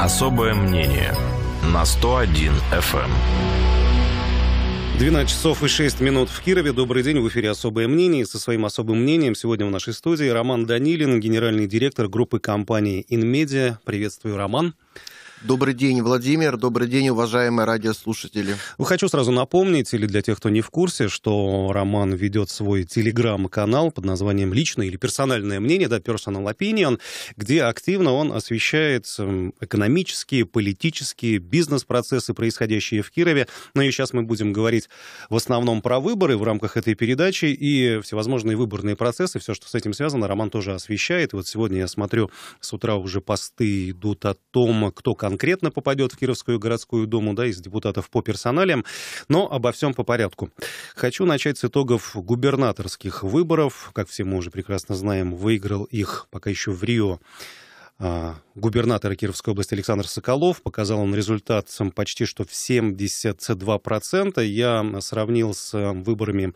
Особое мнение на 101 FM. 12 часов и 6 минут в Кирове. Добрый день, в эфире «Особое мнение». И со своим особым мнением сегодня в нашей студии Роман Данилин, генеральный директор группы компании «Инмедиа». Приветствую, Роман. Добрый день, Владимир. Добрый день, уважаемые радиослушатели. Ну, хочу сразу напомнить, или для тех, кто не в курсе, что Роман ведет свой телеграм-канал под названием «Личное или персональное мнение», да, «Personal Opinion», где активно он освещает эм, экономические, политические, бизнес-процессы, происходящие в Кирове. Но ну, и сейчас мы будем говорить в основном про выборы в рамках этой передачи и всевозможные выборные процессы, все, что с этим связано, Роман тоже освещает. Вот сегодня я смотрю, с утра уже посты идут о том, кто кого конкретно попадет в Кировскую городскую думу, да, из депутатов по персоналиям. Но обо всем по порядку. Хочу начать с итогов губернаторских выборов. Как все мы уже прекрасно знаем, выиграл их пока еще в Рио а, губернатора Кировской области Александр Соколов. Показал он результат почти что в 72%. Я сравнил с выборами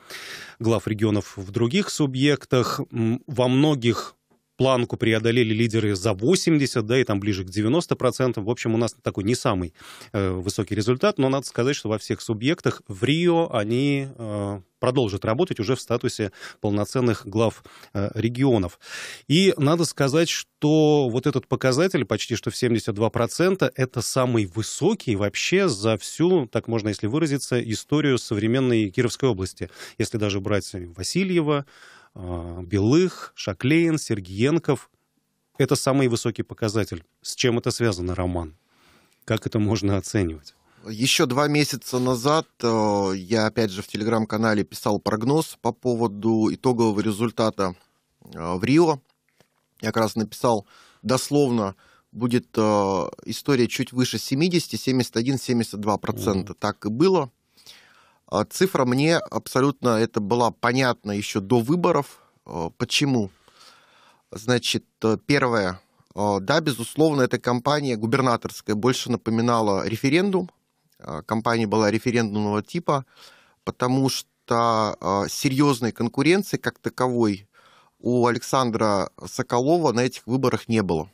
глав регионов в других субъектах. Во многих планку преодолели лидеры за 80, да, и там ближе к 90%. В общем, у нас такой не самый э, высокий результат, но надо сказать, что во всех субъектах в Рио они э, продолжат работать уже в статусе полноценных глав э, регионов. И надо сказать, что вот этот показатель, почти что в 72%, это самый высокий вообще за всю, так можно если выразиться, историю современной Кировской области. Если даже брать Васильева, а, Белых, Шаклеин, Сергиенков. Это самый высокий показатель. С чем это связано, Роман? Как это можно оценивать? Еще два месяца назад э, я, опять же, в телеграм-канале писал прогноз по поводу итогового результата э, в Рио. Я как раз написал дословно, будет э, история чуть выше 70, 71, 72 процента. Так и было. А цифра мне абсолютно это была понятна еще до выборов. Э, почему? Значит, э, первое, э, да, безусловно, эта кампания губернаторская больше напоминала референдум. Компания была референдумного типа, потому что серьезной конкуренции как таковой у Александра Соколова на этих выборах не было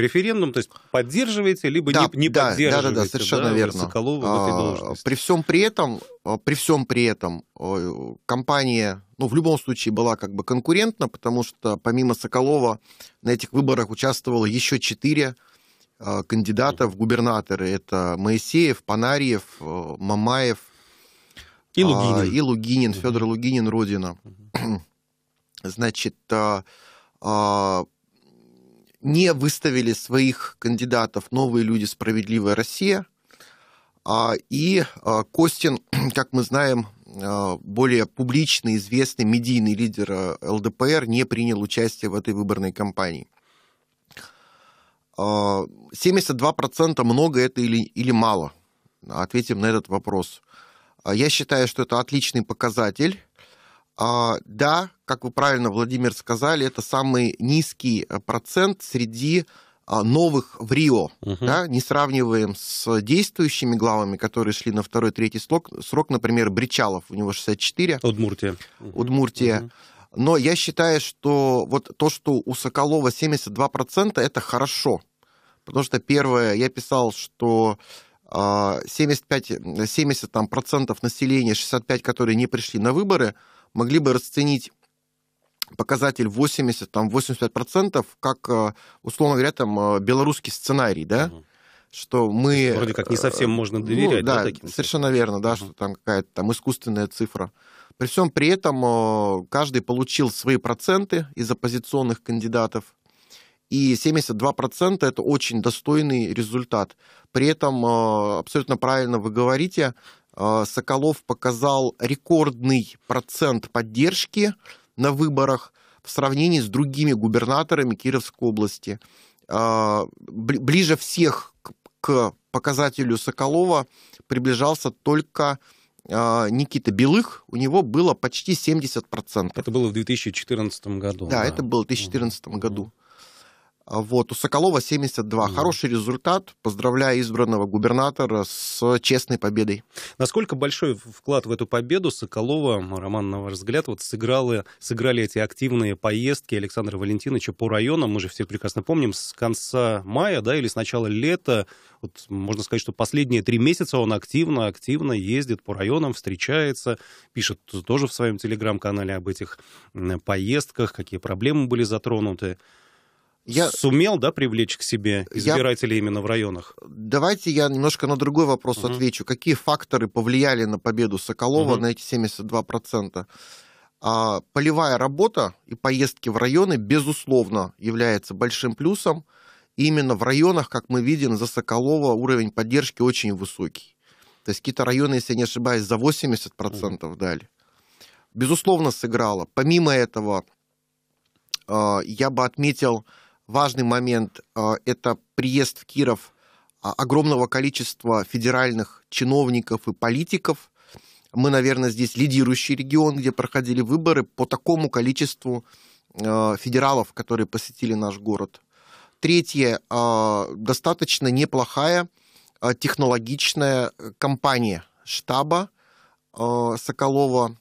есть референдум, то есть поддерживаете, либо да, не, не да, поддерживаете. Да, да, да, совершенно да, верно. Соколова в а, этой должности. При всем при этом, а, при всем при этом а, компания, ну, в любом случае была как бы конкурентна, потому что помимо Соколова на этих выборах участвовало еще четыре кандидата в губернаторы. Это Моисеев, Панарьев, Мамаев и Лугинин, и Лугинин Федор Лугинин, Родина. Значит, не выставили своих кандидатов новые люди «Справедливая Россия», а, и а, Костин, как мы знаем, а, более публичный известный медийный лидер ЛДПР не принял участие в этой выборной кампании. 72% много это или, или мало? Ответим на этот вопрос. Я считаю, что это отличный показатель а, да, как вы правильно, Владимир, сказали, это самый низкий э, процент среди а, новых в Рио, угу. да, не сравниваем с действующими главами, которые шли на второй, третий срок, срок например, Бричалов, у него 64. Удмуртия. Угу. Удмуртия. Угу. Но я считаю, что вот то, что у Соколова 72%, это хорошо. Потому что первое, я писал, что 75, а, 70 там, процентов населения, 65, которые не пришли на выборы – могли бы расценить показатель 80, там 85% как, э, условно говоря, там э, белорусский сценарий, да? Угу. Что мы... Вроде как не совсем э, можно ну доверять. Ну, да, да таким совершенно случаем. верно, да, угу. что там какая-то там искусственная цифра. При всем при этом каждый получил свои проценты из оппозиционных кандидатов. И 72% это очень достойный результат. При этом абсолютно правильно вы говорите, Э, Соколов показал рекордный процент поддержки на выборах в сравнении с другими губернаторами Кировской области. Э, ближе всех к показателю Соколова приближался только э, Никита Белых, у него было почти 70%. Это было в 2014 году. Да, да. это было в 2014 году. А вот, у Соколова 72. Mm. Хороший результат. Поздравляю избранного губернатора с честной победой. Насколько большой вклад в эту победу Соколова, Роман, на ваш взгляд, вот сыграли, сыграли эти активные поездки Александра Валентиновича по районам? Мы же все прекрасно помним, с конца мая, да, или с начала лета, вот можно сказать, что последние три месяца он активно, активно ездит по районам, встречается, пишет тоже в своем телеграм-канале об этих поездках, какие проблемы были затронуты я... сумел, да, привлечь к себе избирателей я... именно в районах? Давайте я немножко на другой вопрос Uh -huh. отвечу. Какие факторы повлияли на победу Соколова Uh -huh. на эти 72%? А, полевая работа и поездки в районы, безусловно, является большим плюсом. И именно в районах, как мы видим, за Соколова уровень поддержки очень высокий. То есть какие-то районы, если я не ошибаюсь, за 80% угу. Uh -huh. дали. Безусловно, сыграло. Помимо этого, а, я бы отметил важный момент э, – это приезд в Киров а, огромного количества федеральных чиновников и политиков. Мы, наверное, здесь лидирующий регион, где проходили выборы по такому количеству э, федералов, которые посетили наш город. Третье, э, достаточно неплохая технологичная компания штаба Соколова.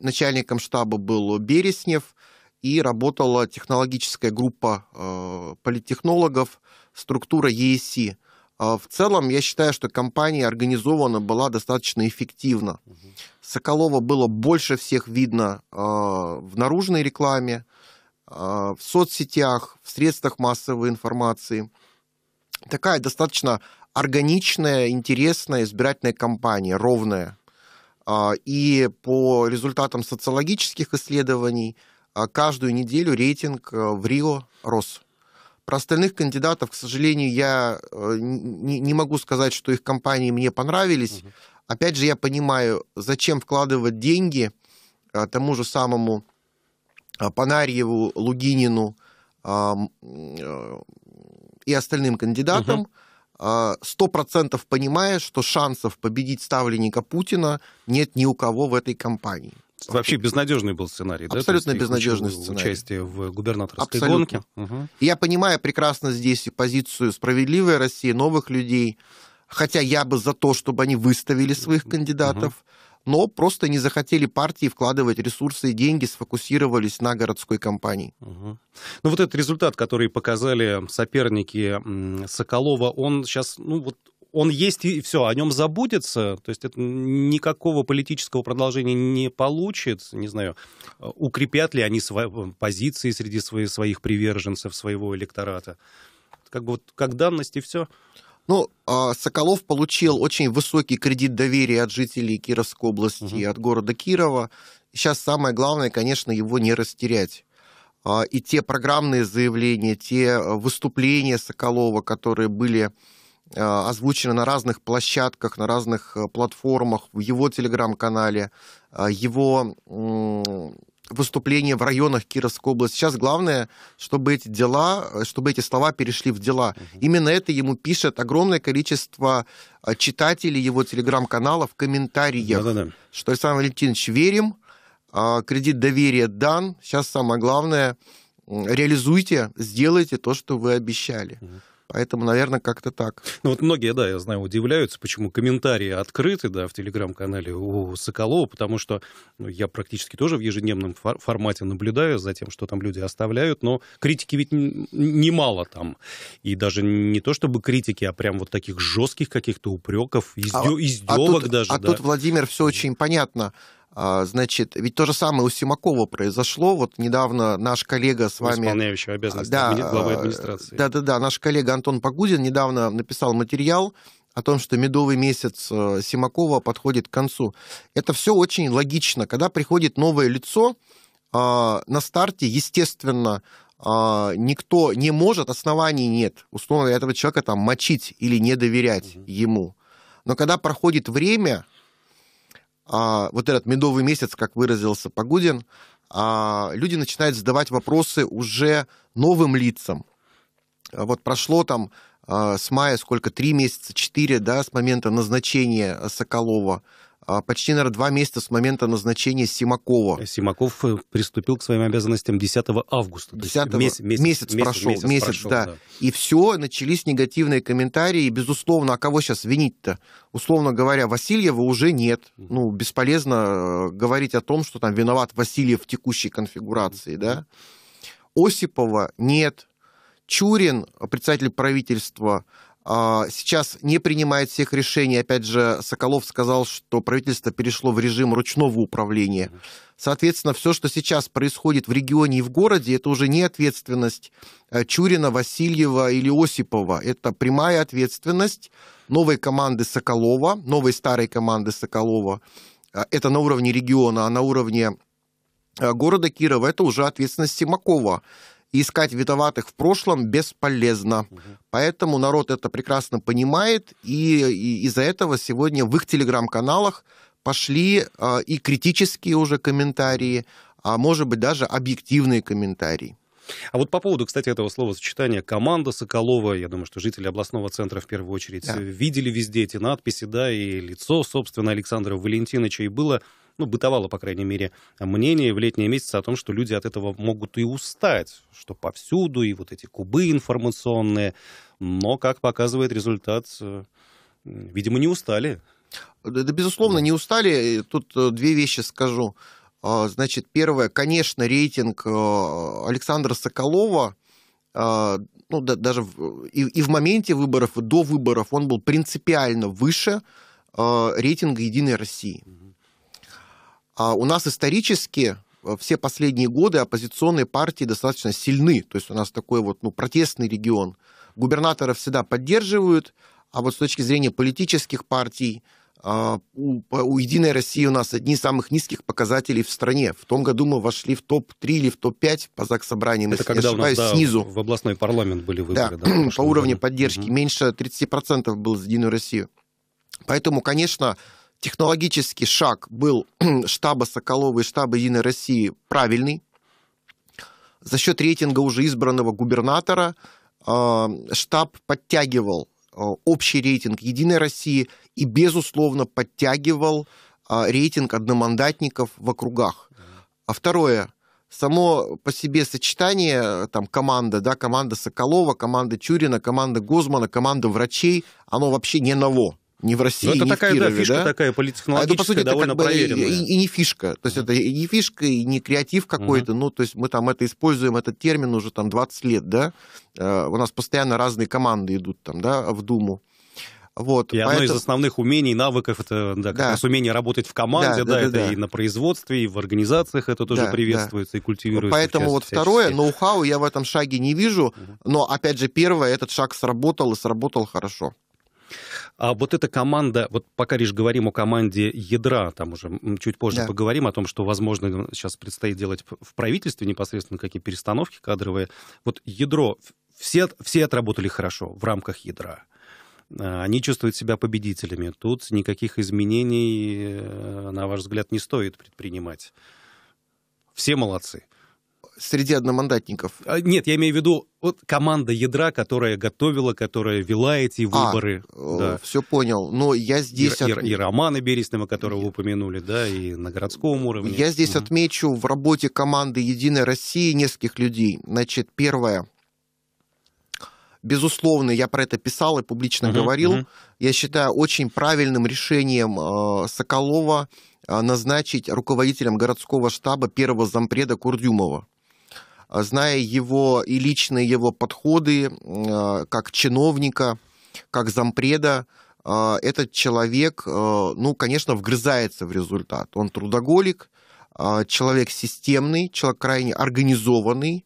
Начальником штаба был Береснев – и работала технологическая группа э, политтехнологов, структура ESC. А, в целом, я считаю, что компания организована была достаточно эффективно. Угу. Соколова было больше всех видно а, в наружной рекламе, а, в соцсетях, в средствах массовой информации. Такая достаточно органичная, интересная избирательная кампания, ровная. И по результатам социологических исследований – а каждую неделю рейтинг э, в Рио рос. Про остальных кандидатов, к сожалению, я э, не, могу сказать, что их компании мне понравились. Угу. Опять же, я понимаю, зачем вкладывать деньги э, тому же самому Панарьеву, Лугинину и остальным кандидатам. Угу. 100% понимая, что шансов победить ставленника Путина нет ни у кого в этой кампании. Вообще безнадежный был сценарий, Абсолютно да? безнадежный сценарий. Участие в губернаторской Абсолютно. гонке. Угу. Я понимаю прекрасно здесь позицию справедливой России, новых людей. Хотя я бы за то, чтобы они выставили своих кандидатов. Угу но просто не захотели партии вкладывать ресурсы и деньги, сфокусировались на городской кампании. Угу. Ну вот этот результат, который показали соперники Соколова, он сейчас, ну вот он есть и все, о нем забудется, то есть это никакого политического продолжения не получит, не знаю, э, укрепят ли они свои э, позиции среди своих, своих приверженцев, своего электората. Как бы вот как данность и все. Ну, а Соколов получил очень высокий кредит доверия от жителей Кировской области, угу. от города Кирова. Сейчас самое главное, конечно, его не растерять а, и те программные заявления, те э, выступления Соколова, которые были Э, озвучено на разных площадках, на разных э, платформах, в его телеграм-канале, э, его выступления в районах Кировской области. Сейчас главное, чтобы эти дела, чтобы эти слова перешли в дела. Угу. Именно это ему пишет огромное количество читателей его телеграм-канала в комментариях. Да-да-да. Что Александр Валентинович, верим, а, кредит доверия дан. Сейчас самое главное, реализуйте, сделайте то, что вы обещали. Угу. Поэтому, наверное, как-то так. Ну вот многие, да, я знаю, удивляются, почему комментарии открыты, да, в телеграм-канале у Соколова, потому что ну, я практически тоже в ежедневном фор- формате наблюдаю за тем, что там люди оставляют, но критики ведь немало там. И даже не то чтобы критики, а прям вот таких жестких каких-то упреков, а издё- а, издевок а тут, даже. А да. тут, Владимир, все очень понятно. А, значит, ведь то же самое у Симакова произошло. Вот недавно наш коллега с вами... Исполняющий обязанности да, главы э, администрации. Да-да-да, наш коллега Антон Погудин недавно написал материал о том, что медовый месяц э, Симакова подходит к концу. Это все очень логично. Когда приходит новое лицо, а, на старте, естественно, а, никто не может, оснований нет, условно, этого человека там мочить или не доверять угу. ему. Но когда проходит время, а, вот этот медовый месяц, как выразился Погудин, а, люди начинают задавать вопросы уже новым лицам. А вот прошло там а, с мая сколько, три месяца, четыре, да, с момента назначения Соколова а, почти, наверное, два месяца с момента назначения Симакова. Симаков э, приступил к своим обязанностям 10 августа. 10 месяц, месяц, месяц прошел. Месяц, месяц прошел, да. да. И все, начались негативные комментарии. И, безусловно, а кого сейчас винить-то? Условно говоря, Васильева уже нет. Ну, бесполезно э, говорить о том, что там виноват Васильев в текущей конфигурации, да? Осипова нет. Чурин, председатель правительства, а, сейчас не принимает всех решений. Опять же, Соколов сказал, что правительство перешло в режим ручного управления. Соответственно, все, что сейчас происходит в регионе и в городе, это уже не ответственность э, Чурина, Васильева или Осипова. Это прямая ответственность новой команды Соколова, новой старой команды Соколова. Э, это на уровне региона, а на уровне э, города Кирова это уже ответственность Симакова искать виноватых в прошлом бесполезно. Угу. Поэтому народ это прекрасно понимает, и, и из-за этого сегодня в их телеграм-каналах пошли э, и критические уже комментарии, а может быть даже объективные комментарии. А вот по поводу, кстати, этого словосочетания «команда Соколова», я думаю, что жители областного центра в первую очередь да. видели везде эти надписи, да, и лицо, собственно, Александра Валентиновича, и было ну, бытовало, по крайней мере, мнение в летние месяцы о том, что люди от этого могут и устать, что повсюду и вот эти кубы информационные. Но, как показывает результат, э, видимо, не устали. Да, безусловно, не устали. Тут э, две вещи скажу. А, значит, первое, конечно, рейтинг э, Александра Соколова, а, ну, да, даже в, и, и в моменте выборов, и до выборов он был принципиально выше а, рейтинга «Единой России». Угу. А у нас исторически э, все последние годы оппозиционные партии достаточно сильны. То есть у нас такой вот ну, протестный регион. Губернаторов всегда поддерживают, а вот с точки зрения политических партий, а, у, у «Единой России» у нас одни из самых низких показателей в стране. В том году мы вошли в топ-3 или в топ-5 по заксобраниям, Это если когда не ошибаюсь, у нас, да, в областной парламент были выборы. Да, да по уровню году. поддержки. Угу. Меньше 30% было за Единой Россию». Поэтому, конечно, технологический шаг был штаба Соколова и штаба «Единой России» правильный. За счет рейтинга уже избранного губернатора а, штаб подтягивал а, общий рейтинг «Единой России» и, безусловно, подтягивал а, рейтинг одномандатников в округах. А второе, само по себе сочетание, там, команда, да, команда Соколова, команда Чурина, команда Гозмана, команда врачей, оно вообще не ново. Не в России, ну, это не такая, в Кирове, да, фишка да? такая политтехнологическая, а это, ну, по сути, довольно это как проверенная. И, и, не фишка. То есть это и не фишка, и не креатив какой-то. uh Ну, то есть мы там это используем, этот термин уже там 20 лет, да. Э, у нас постоянно разные команды идут там, да, в Думу. Вот, и поэтому... одно из основных умений, навыков, это да, как да. раз умение работать в команде, да, да, да, это да. и на производстве, и в организациях это тоже да, приветствуется да. и культивируется. Поэтому вот второе, ноу-хау я в этом шаге не вижу, угу. но, опять же, первое, этот шаг сработал, и сработал хорошо. А вот эта команда, вот пока лишь говорим о команде ядра, там уже чуть позже да. поговорим о том, что, возможно, сейчас предстоит делать в правительстве непосредственно какие перестановки кадровые. Вот ядро, все, все отработали хорошо в рамках ядра. А, они чувствуют себя победителями. Тут никаких изменений, э, на ваш взгляд, не стоит предпринимать. Все молодцы среди одномандатников? А, нет, я имею в виду вот команда ядра, которая готовила, которая вела эти а, выборы. А, да. все понял. Но я здесь... И, от... и, и Романа Берестова, которого вы упомянули, да, и на городском уровне. Я здесь угу. отмечу в работе команды «Единой России» нескольких людей. Значит, первое, безусловно, я про это писал и публично uh говорил. uh Я считаю очень правильным решением э, Соколова э, назначить руководителем городского штаба первого зампреда Курдюмова. Э, зная его и личные его подходы э, как чиновника, как зампреда, э, этот человек, ну, конечно, вгрызается в результат. Он трудоголик, человек системный, человек крайне организованный,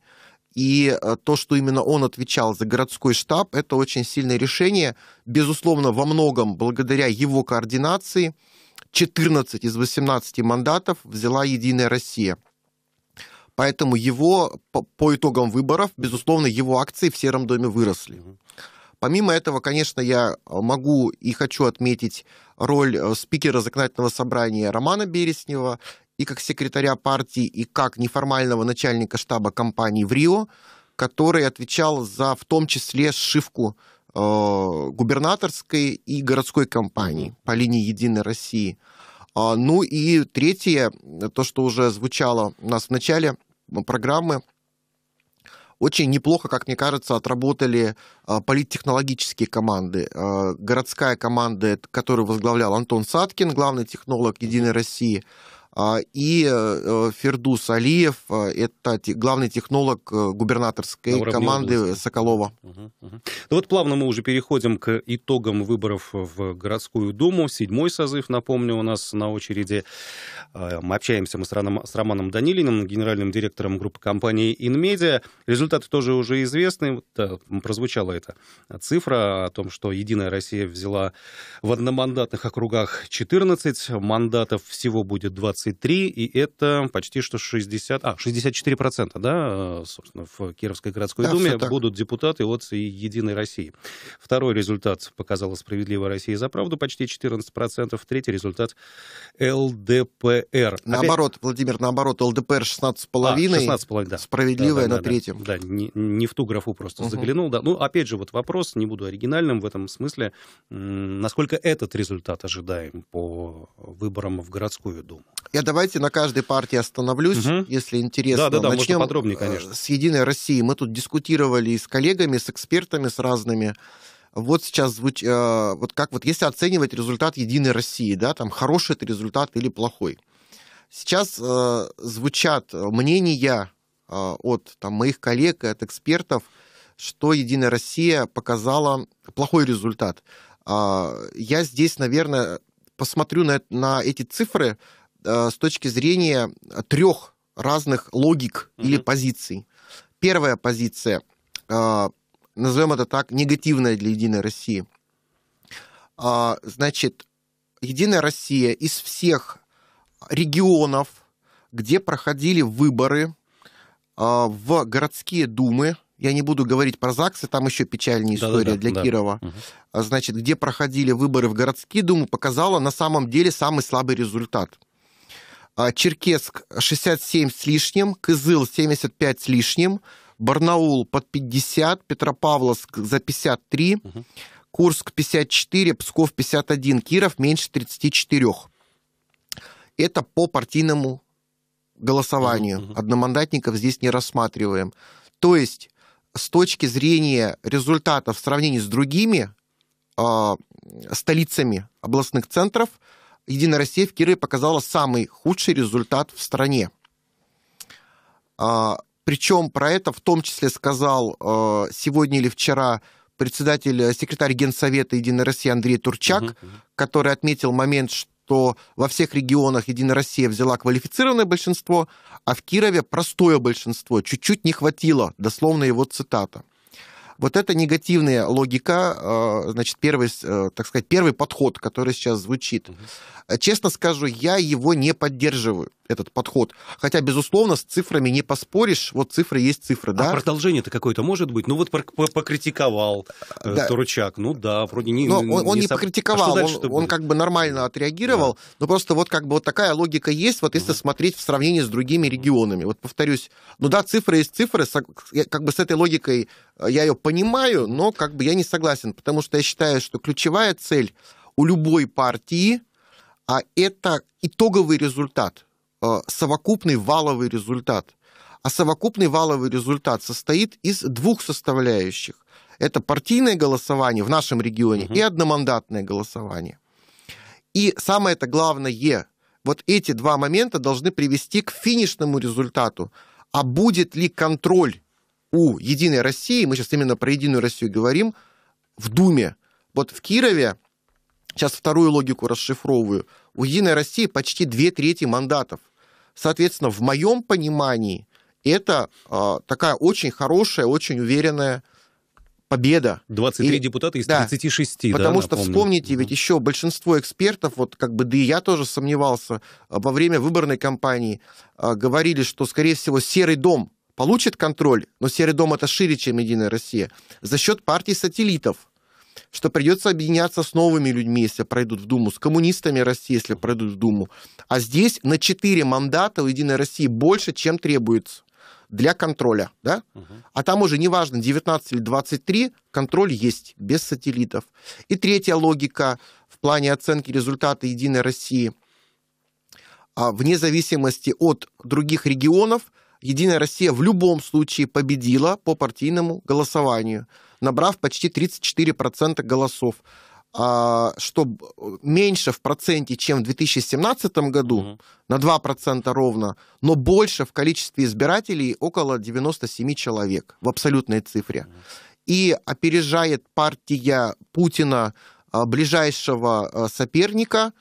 и то, что именно он отвечал за городской штаб, это очень сильное решение. Безусловно, во многом благодаря его координации 14 из 18 мандатов взяла «Единая Россия». Поэтому его, по, по итогам выборов, безусловно, его акции в Сером доме выросли. Помимо этого, конечно, я могу и хочу отметить роль э, спикера законодательного собрания Романа Береснева и как секретаря партии, и как неформального начальника штаба компании в Рио, который отвечал за в том числе сшивку э, губернаторской и городской компании по линии «Единой России». А, ну и третье, то, что уже звучало у нас в начале программы, очень неплохо, как мне кажется, отработали а, политтехнологические команды. А, городская команда, которую возглавлял Антон Саткин, главный технолог «Единой России», а, и э, Фердус Алиев, э, это главный технолог э, губернаторской команды области. Соколова. Угу, угу. Ну вот плавно мы уже переходим к итогам выборов в городскую думу. Седьмой созыв, напомню, у нас на очереди. Мы общаемся мы с, Раном, с Романом Данилиным, генеральным директором группы компании «Инмедиа». Результаты тоже уже известны. Вот, да, прозвучала эта цифра о том, что «Единая Россия» взяла в одномандатных округах 14 мандатов, всего будет 20 23, и это почти что 60, а, 64%, да, э, собственно, в Кировской городской да, думе будут депутаты от «Единой России». Второй результат показала «Справедливая Россия за правду» почти 14%, третий результат ЛДПР. Наоборот, Опять... Владимир, наоборот, ЛДПР 16,5, а, 16 да. «Справедливая» да, да, на да, третьем. Да, не, не в ту графу просто угу. заглянул, да. Ну, опять же, вот вопрос, не буду оригинальным в этом смысле, насколько этот результат ожидаем по выборам в городскую думу? Я давайте на каждой партии остановлюсь, угу. если интересно. Да, да, да, Начнем подробнее, конечно. Э, с Единой России. Мы тут дискутировали и с коллегами, с экспертами, с разными. Вот сейчас звуч... Э, вот как вот если оценивать результат Единой России, да, там хороший это результат или плохой. Сейчас э, звучат мнения э, от там, моих коллег и от экспертов, что Единая Россия показала плохой результат. Э, я здесь, наверное, посмотрю на, на эти цифры Э, с точки зрения трех разных логик угу. или позиций. Первая позиция, э, назовем это так, негативная для Единой России. А, значит, Единая Россия из всех регионов, где проходили выборы э, в городские думы, я не буду говорить про ЗАГСы, там еще печальная история да, да, да, для да. Кирова. Угу. Значит, где проходили выборы в городские думы, показала на самом деле самый слабый результат – а, Черкесск 67 с лишним, Кызыл 75 с лишним, Барнаул под 50, Петропавловск за 53, угу. Курск 54, Псков 51, Киров меньше 34. Это по партийному голосованию. Угу. Одномандатников здесь не рассматриваем. То есть с точки зрения результатов в сравнении с другими э, столицами областных центров – «Единая Россия» в Кирове показала самый худший результат в стране. А, причем про это в том числе сказал э, сегодня или вчера председатель, э, секретарь Генсовета «Единой России» Андрей Турчак, угу, угу. который отметил момент, что во всех регионах «Единая Россия» взяла квалифицированное большинство, а в Кирове простое большинство. Чуть-чуть не хватило, дословно его цитата. Вот это негативная логика, э, значит, первый, э, так сказать, первый подход, который сейчас звучит. Э, честно скажу, я его не поддерживаю, этот подход. Хотя, безусловно, с цифрами не поспоришь, вот цифры есть цифры, а да? А продолжение-то какое-то может быть? Ну вот покритиковал да. Турчак, ну да, вроде не... Но он не, он не соб... покритиковал, а он, он как бы нормально отреагировал, да. но просто вот как бы вот такая логика есть, вот если угу. смотреть в сравнении с другими регионами. Вот повторюсь, ну да, цифры есть цифры, как бы с этой логикой Э, я ее понимаю, но как бы я не согласен, потому что я считаю, что ключевая цель у любой партии а это итоговый результат, э, совокупный валовый результат. А совокупный валовый результат состоит из двух составляющих. Это партийное голосование в нашем регионе угу. и одномандатное голосование. И самое это главное, вот эти два момента должны привести к финишному результату. А будет ли контроль у «Единой России», мы сейчас именно про «Единую Россию» говорим, в Думе. Вот в Кирове, сейчас вторую логику расшифровываю, у «Единой России» почти две трети мандатов. Соответственно, в моем понимании это э, такая очень хорошая, очень уверенная победа. 23 и, депутата из да, 36, Потому да, что, напомню. вспомните, ведь еще большинство экспертов, вот как бы, да и я тоже сомневался, а, во время выборной кампании э, говорили, что, скорее всего, «Серый дом» получит контроль, но Серый дом это шире, чем Единая Россия, за счет партий сателлитов, что придется объединяться с новыми людьми, если пройдут в Думу, с коммунистами России, если пройдут в Думу. А здесь на 4 мандата у Единой России больше, чем требуется для контроля, да? Угу. А там уже неважно, 19 или 23, контроль есть, без сателлитов. И третья логика в плане оценки результата Единой России. А, вне зависимости от других регионов – «Единая Россия» в любом случае победила по партийному голосованию, набрав почти 34% голосов, а, что э, меньше в проценте, чем в 2017 году, угу. на 2% ровно, но больше в количестве избирателей около 97 человек в абсолютной цифре. И опережает партия Путина э, ближайшего э, соперника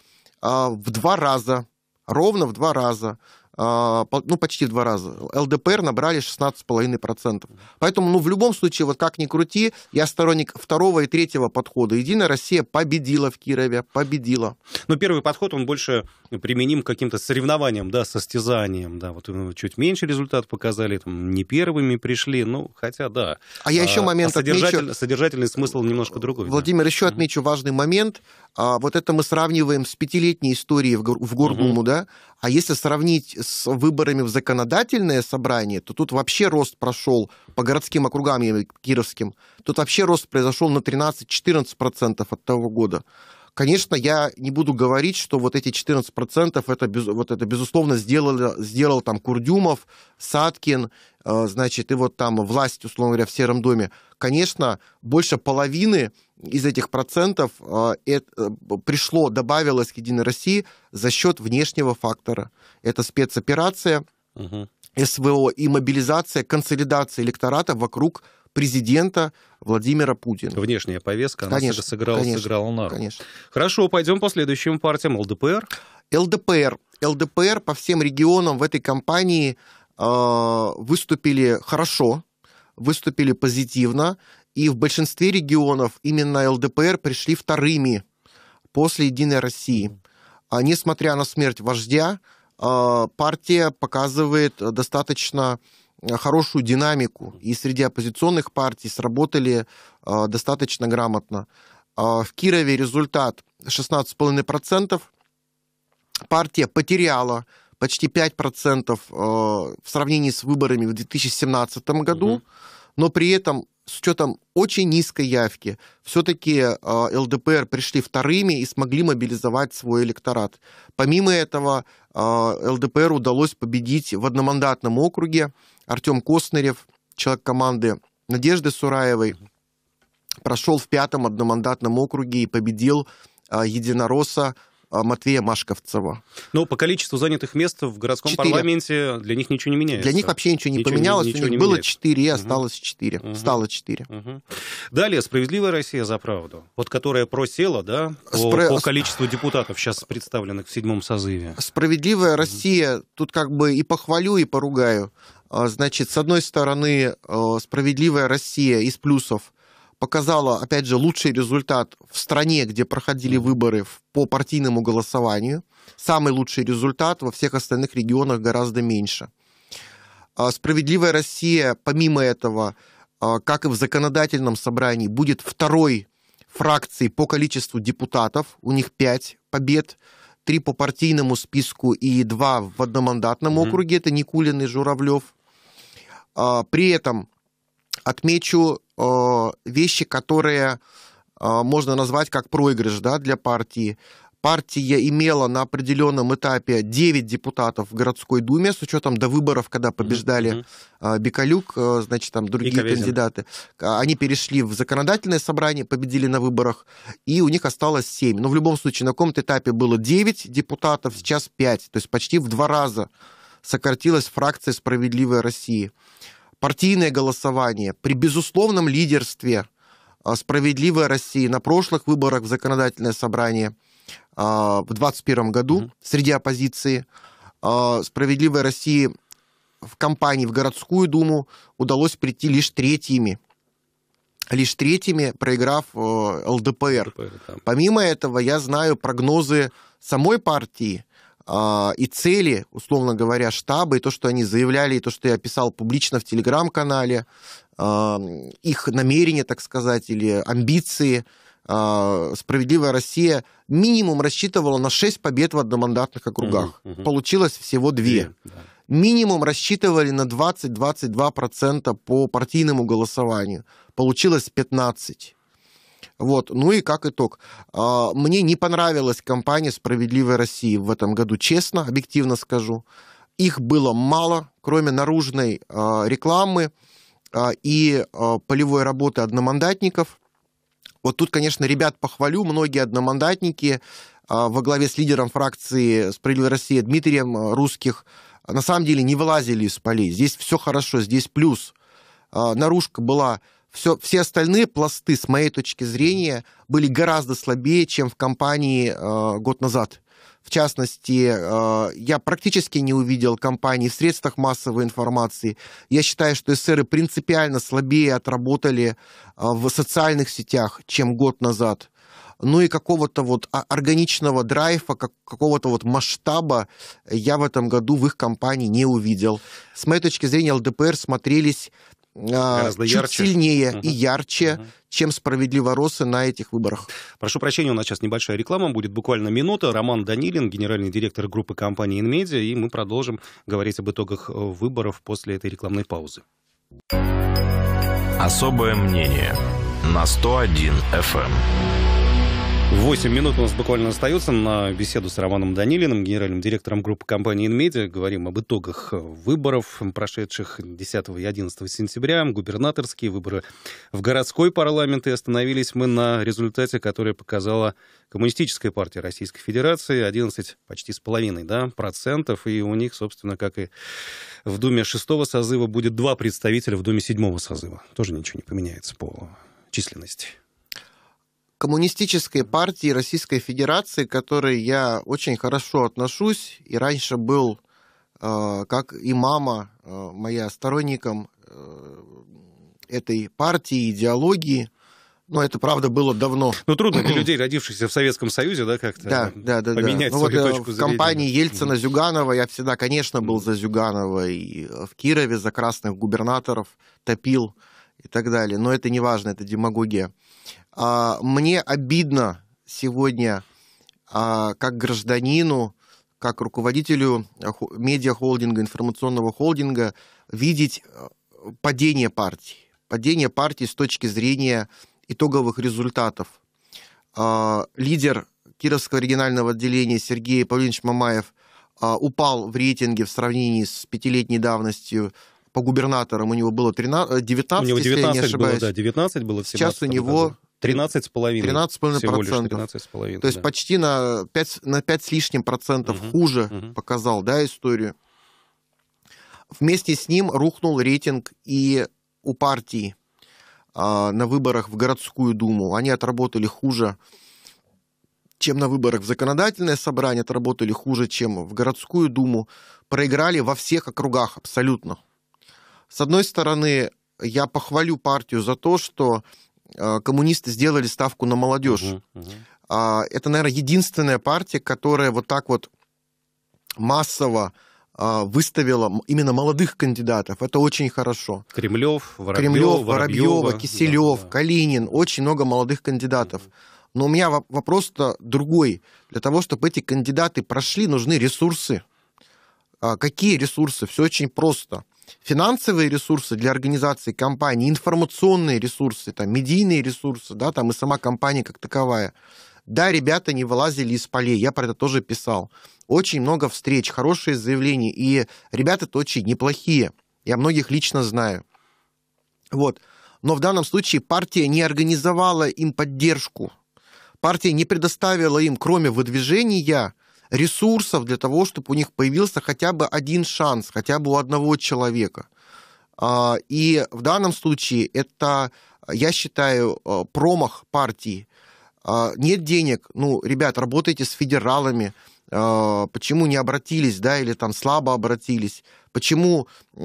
в два раза, ровно в два раза. А, ну, почти в два раза. ЛДПР набрали 16,5%. Поэтому, ну, в любом случае, вот как ни крути, я сторонник второго и третьего подхода. Единая Россия победила в Кирове, победила. Но первый подход, он больше применим к каким-то соревнованиям, да, состязаниям, да, вот ну, чуть меньше результат показали, там, не первыми пришли, ну, хотя, да. А я еще а, момент а содержатель, отмечу. Содержательный смысл немножко другой. Владимир, да. еще отмечу важный момент. А, вот это мы сравниваем с пятилетней историей в Гордуму, угу. да, а если сравнить с выборами в законодательное собрание, то тут вообще рост прошел по городским округам кировским. Тут вообще рост произошел на 13-14% от того года. Конечно, я не буду говорить, что вот эти 14% это, вот это безусловно, сделал сделал там Курдюмов, Садкин, э, значит, и вот там власть, условно говоря, в Сером доме. Конечно, больше половины из этих процентов э, э, пришло, добавилось к Единой России за счет внешнего фактора. Это спецоперация, угу. СВО и мобилизация, консолидация электората вокруг президента Владимира Путина. Внешняя повестка, конечно, она сыграла, конечно, сыграла на руку. Конечно. Хорошо, пойдем по следующим партиям. ЛДПР? ЛДПР ЛДПР по всем регионам в этой кампании э, выступили хорошо, выступили позитивно. И в большинстве регионов именно ЛДПР пришли вторыми после «Единой России». А несмотря на смерть вождя, а, партия показывает достаточно э, хорошую динамику. И среди оппозиционных партий сработали а, достаточно грамотно. А, в Кирове результат 16,5%. Партия потеряла почти 5% э, в сравнении с выборами в 2017 году, но при этом с учетом очень низкой явки, все-таки а, ЛДПР пришли вторыми и смогли мобилизовать свой электорат. Помимо этого, а, ЛДПР удалось победить в одномандатном округе Артем Костнерев, человек команды Надежды Сураевой, прошел в пятом одномандатном округе и победил а, единоросса а, Матвея Машковцева. Но ну, по количеству занятых мест в городском 4. парламенте для них ничего не меняется. Для них вообще ничего не ничего поменялось. ничего у них не было меняется. 4, осталось угу. 4. Угу. Стало 4. Угу. Далее, «Справедливая Россия за правду», вот которая просела, да, по, Спра... по количеству депутатов, сейчас представленных в седьмом созыве. «Справедливая Россия», угу. тут как бы и похвалю, и поругаю. А, значит, с одной стороны, а, «Справедливая Россия» из плюсов – показала, опять же, лучший результат в стране, где проходили выборы по партийному голосованию. Самый лучший результат во всех остальных регионах гораздо меньше. А, Справедливая Россия, помимо этого, а, как и в законодательном собрании, будет второй фракцией по количеству депутатов. У них пять побед три по партийному списку и два в одномандатном mm-hmm. округе, это Никулин и Журавлев. А, при этом Отмечу э, вещи, которые э, можно назвать как проигрыш да, для партии. Партия имела на определенном этапе 9 депутатов в городской думе, с учетом до выборов, когда побеждали mm-hmm. Бекалюк, значит, там другие кандидаты. Они перешли в законодательное собрание, победили на выборах, и у них осталось 7. Но в любом случае на каком-то этапе было 9 депутатов, сейчас 5. То есть почти в два раза сократилась фракция «Справедливая Россия» партийное голосование при безусловном лидерстве а, «Справедливой России» на прошлых выборах в законодательное собрание а, в 2021 году mm-hmm. среди оппозиции. А, «Справедливой России» в кампании в городскую думу удалось прийти лишь третьими лишь третьими, проиграв э, ЛДПР. ЛДПР да. Помимо этого, я знаю прогнозы самой партии, а, и цели, условно говоря, штаба, и то, что они заявляли, и то, что я писал публично в телеграм-канале, а, их намерения, так сказать, или амбиции. А, Справедливая Россия минимум рассчитывала на 6 побед в одномандатных округах. Угу, угу. Получилось всего 2. 2 да. Минимум рассчитывали на 20-22% по партийному голосованию. Получилось 15. Вот. Ну и как итог. А, мне не понравилась компания «Справедливой России» в этом году, честно, объективно скажу. Их было мало, кроме наружной а, рекламы а, и полевой работы одномандатников. Вот тут, конечно, ребят похвалю, многие одномандатники во главе с лидером фракции «Справедливая Россия» Дмитрием Русских на самом деле не вылазили из полей. Здесь все хорошо, здесь плюс. Наружка была все, все остальные пласты, с моей точки зрения, были гораздо слабее, чем в компании э, год назад. В частности, э, я практически не увидел компаний в средствах массовой информации. Я считаю, что эсеры принципиально слабее отработали э, в социальных сетях, чем год назад ну и какого-то вот органичного драйва, какого-то вот масштаба я в этом году в их компании не увидел. С моей точки зрения, ЛДПР смотрелись а, Гораздо чуть ярче. сильнее uh и ярче, uh-huh. чем справедливоросы на этих выборах. Прошу прощения, у нас сейчас небольшая реклама, будет буквально минута. Роман Данилин, генеральный директор группы компании «Инмедиа», и мы продолжим говорить об итогах э, выборов после этой рекламной паузы. Особое мнение на 101 FM. 8 минут у нас буквально остается на беседу с Романом Данилиным, генеральным директором группы компании «Инмедиа». Говорим об итогах э, выборов, прошедших 10 и 11 сентября, губернаторские выборы в городской парламент. И остановились мы на результате, который показала Коммунистическая партия Российской Федерации. 11 почти с половиной да, процентов. И у них, собственно, как и в Думе шестого созыва, будет два представителя в Думе седьмого созыва. Тоже ничего не поменяется по численности. Коммунистической партии Российской Федерации, к которой я очень хорошо отношусь, и раньше был, э, как и мама э, моя, сторонником э, этой партии, идеологии. Но это, правда, было давно. Ну, трудно для людей, родившихся в Советском Союзе, да, как-то да, да, да, поменять да. Ну, свою вот точку В зрения. компании Ельцина-Зюганова я всегда, конечно, был за Зюганова. И в Кирове за красных губернаторов топил и так далее. Но это не важно, это демагогия. А, мне обидно сегодня а, как гражданину, как руководителю медиахолдинга, информационного холдинга видеть э, падение партии. Падение партии с точки зрения итоговых результатов. А, лидер Кировского регионального отделения Сергей Павлович Мамаев упал в рейтинге в сравнении с пятилетней давностью по губернаторам у него было 13, 19, э, у него 19 если я не ошибаюсь. Было, да, 19 было в Сейчас у него году. 13,5. 13,5 процентов. 13,5, То есть да. почти на 5, на 5 с лишним процентов угу, хуже угу. показал да, историю. Вместе с ним рухнул рейтинг и у партии а, на выборах в городскую думу. Они отработали хуже, чем на выборах в законодательное собрание, отработали хуже, чем в городскую думу. Проиграли во всех округах абсолютно. С одной стороны, я похвалю партию за то, что э, коммунисты сделали ставку на молодежь. Угу, угу. Это, наверное, единственная партия, которая вот так вот массово а, выставила именно молодых кандидатов. Это очень хорошо. Кремлев, Воробьев, Кремлев, Воробьева, Киселев, да, да. Калинин. Очень много молодых кандидатов. Но у меня вопрос-то другой. Для того, чтобы эти кандидаты прошли, нужны ресурсы. А, какие ресурсы? Все очень просто финансовые ресурсы для организации компании, информационные ресурсы, там, медийные ресурсы, да, там и сама компания как таковая. Да, ребята не вылазили из полей, я про это тоже писал. Очень много встреч, хорошие заявления, и ребята-то очень неплохие. Я многих лично знаю. Вот. Но в данном случае партия не организовала им поддержку. Партия не предоставила им, кроме выдвижения, ресурсов для того, чтобы у них появился хотя бы один шанс, хотя бы у одного человека. А, и в данном случае это, я считаю, э, промах партии. А, нет денег, ну, ребят, работайте с федералами, а, почему не обратились, да, или там слабо обратились почему э,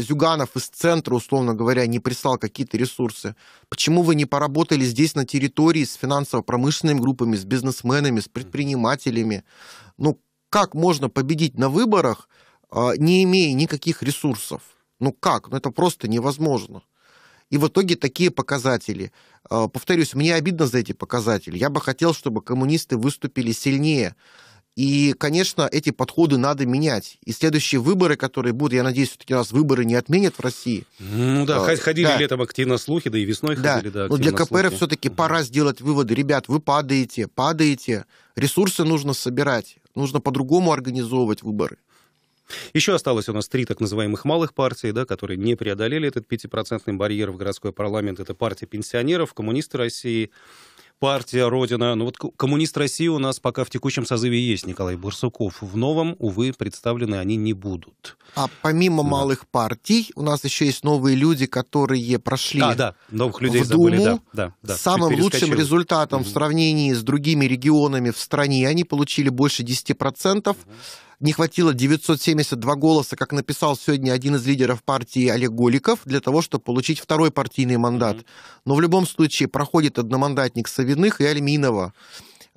Зюганов из центра, условно говоря, не прислал какие-то ресурсы, почему вы не поработали здесь на территории с финансово-промышленными группами, с бизнесменами, с предпринимателями. Ну, как можно победить на выборах, э, не имея никаких ресурсов? Ну как? Ну это просто невозможно. И в итоге такие показатели. Э, повторюсь, мне обидно за эти показатели. Я бы хотел, чтобы коммунисты выступили сильнее. И, конечно, эти подходы надо менять. И следующие выборы, которые будут, я надеюсь, все-таки нас выборы не отменят в России. Ну да, а, ходили да. летом активно слухи, да и весной да. ходили. Да, Но для КПР все-таки угу. пора сделать выводы. Ребят, вы падаете, падаете. Ресурсы нужно собирать. Нужно по-другому организовывать выборы. Еще осталось у нас три так называемых малых партии, да, которые не преодолели этот пятипроцентный барьер в городской парламент. Это партия пенсионеров, коммунисты России партия «Родина». Ну вот «Коммунист России» у нас пока в текущем созыве есть Николай Барсуков. В новом, увы, представлены они не будут. А помимо да. малых партий у нас еще есть новые люди, которые прошли а, да, новых людей в Думу. Забыли, да, да, да. Самым лучшим результатом угу. в сравнении с другими регионами в стране они получили больше 10%. Угу не хватило 972 голоса, как написал сегодня один из лидеров партии Олег Голиков, для того, чтобы получить второй партийный мандат. Но в любом случае проходит одномандатник Савиных и Альминова.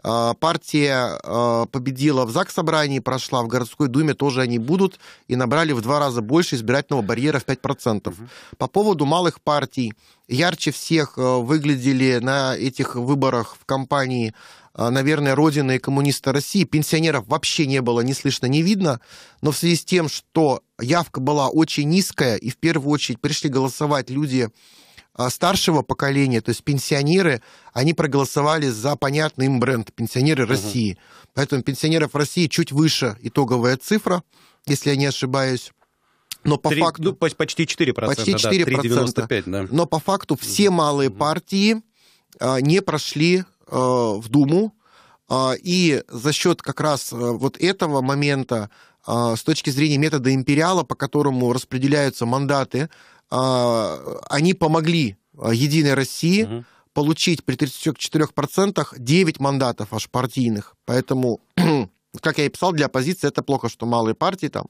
А, партия а, победила в ЗАГС собрании, прошла в городской думе, тоже они будут, и набрали в два раза больше избирательного барьера в 5%. Угу. По поводу малых партий, ярче всех а, выглядели на этих выборах в компании а, наверное, родины коммуниста России. Пенсионеров вообще не было не слышно, не видно. Но в связи с тем, что явка была очень низкая, и в первую очередь пришли голосовать люди а, старшего поколения, то есть пенсионеры, они проголосовали за понятный им бренд «Пенсионеры России». Поэтому пенсионеров России чуть выше итоговая цифра, если я не ошибаюсь. Но по 3, факту... Ну, почти 4%. Почти 4%. Да, 3,95, да. Но по факту все малые партии а, не прошли Э, в Думу, а, и за счет как раз э, вот этого момента а, с точки зрения метода империала, по которому распределяются мандаты, а, они помогли Единой России угу. получить при 34% 9 мандатов аж партийных. Поэтому, как я и писал, для оппозиции это плохо, что малые партии там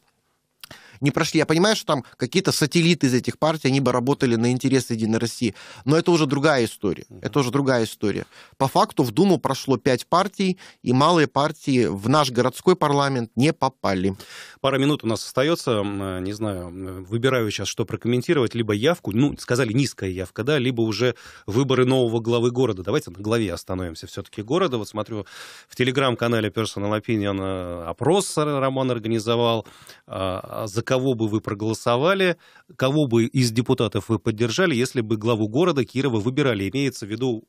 не прошли. Я понимаю, что там какие-то сателлиты из этих партий, они бы работали на интересы Единой России, но это уже другая история. Это уже другая история. По факту в Думу прошло пять партий, и малые партии в наш городской парламент не попали. Пара минут у нас остается, э, не знаю, выбираю сейчас, что прокомментировать, либо явку, ну, сказали низкая явка, да, либо уже выборы нового главы города. Давайте на главе остановимся все-таки города. Вот смотрю, в телеграм-канале Personal Opinion э, опрос Роман организовал, а, а, за кого бы вы проголосовали, кого бы из депутатов вы поддержали, если бы главу города Кирова выбирали? Имеется в виду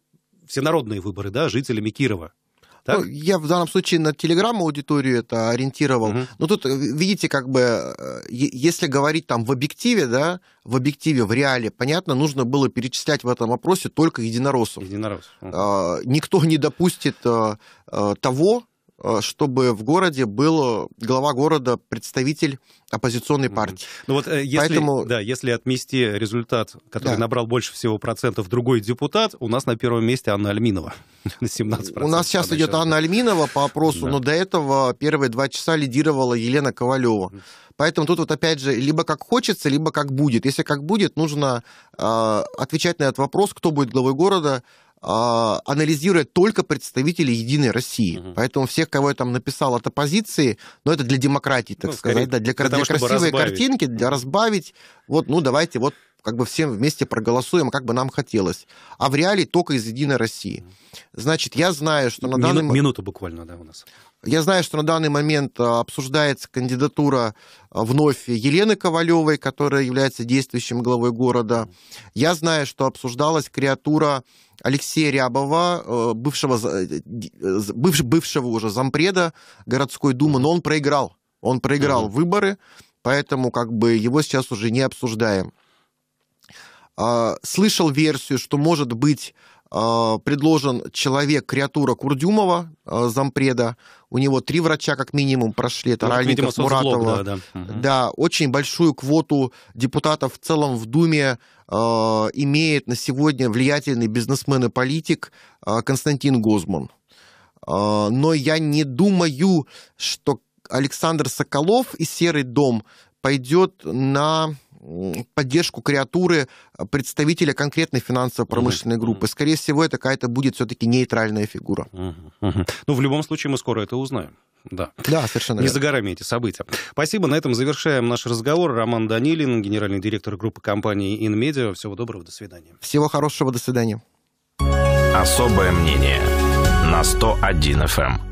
всенародные выборы, да, жителями Кирова. Так? Ну, я в данном случае на телеграм-аудиторию это ориентировал. Угу. Ну, Но тут, э, видите, как бы, э, если говорить там в объективе, да, в объективе, в реале, понятно, нужно было перечислять в этом опросе только единороссов. Единороссов. Угу. Никто не допустит э, того, Э, чтобы в городе был э, глава города представитель оппозиционной партии. Ну вот э, если, Поэтому... да, если отмести результат, который да. набрал больше всего процентов другой депутат, у нас на первом месте Анна Альминова. 17%. У нас сейчас Она идет сейчас... Анна Альминова по опросу, да. но до этого первые два часа лидировала Елена Ковалева. Поэтому тут вот опять же, либо как хочется, либо как будет. Если как будет, нужно э, отвечать на этот вопрос, кто будет главой города, а, анализируя только представителей Единой России. Угу. Поэтому всех, кого я там написал от оппозиции, ну, это для демократии, так ну, сказать, да, для, для, того, красивой разбавить. картинки, для разбавить, вот, ну, давайте вот как бы всем вместе проголосуем, как бы нам хотелось. А в реалии только из Единой России. Значит, я знаю, что на Мину, данный... минута буквально, да, у нас. Я знаю, что на данный момент а, обсуждается кандидатура а, вновь Елены Ковалевой, которая является действующим главой города. Я знаю, что обсуждалась креатура Алексея Рябова, э, бывшего, э, э, быв, бывшего уже зампреда городской думы, но он проиграл. Он проиграл mm-hmm. выборы, поэтому как бы его сейчас уже не обсуждаем. А, слышал версию, что, может быть, Э, предложен человек, креатура Курдюмова, э, зампреда. У него три врача как минимум прошли. Это ну, Ральников, видимо, Муратова. Да, да. Угу. да, очень большую квоту депутатов в целом в Думе э, имеет на сегодня влиятельный бизнесмен и политик Константин Гозман. но я не думаю, что Александр Соколов и «Серый дом» пойдет на поддержку креатуры э, представителя конкретной финансово-промышленной mm-hmm. группы. Скорее всего, это какая-то будет все-таки нейтральная фигура. Mm-hmm. Mm-hmm. Ну, в любом случае, мы скоро это узнаем. Да. да, совершенно Не верно. за горами эти события. Спасибо. На этом завершаем наш разговор. Роман Данилин, генеральный директор группы компании InMedia. Всего доброго, до свидания. Всего хорошего, до свидания. Особое мнение на 101 FM.